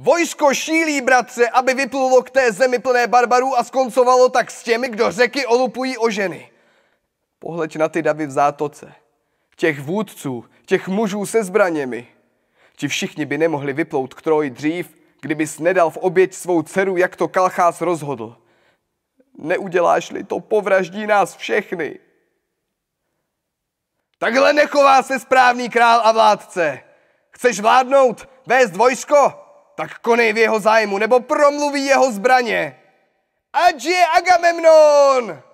Vojsko šílí, bratře, aby vyplulo k té zemi plné barbarů a skoncovalo tak s těmi, kdo řeky olupují o ženy. Pohleď na ty davy v zátoce. Těch vůdců, těch mužů se zbraněmi. Ti všichni by nemohli vyplout k troji dřív, kdybys nedal v oběť svou dceru, jak to Kalchás rozhodl. Neuděláš-li to, povraždí nás všechny. Takhle nechová se správný král a vládce. Chceš vládnout, vést vojsko? tak konej v jeho zájmu, nebo promluví jeho zbraně. Ať je Agamemnon!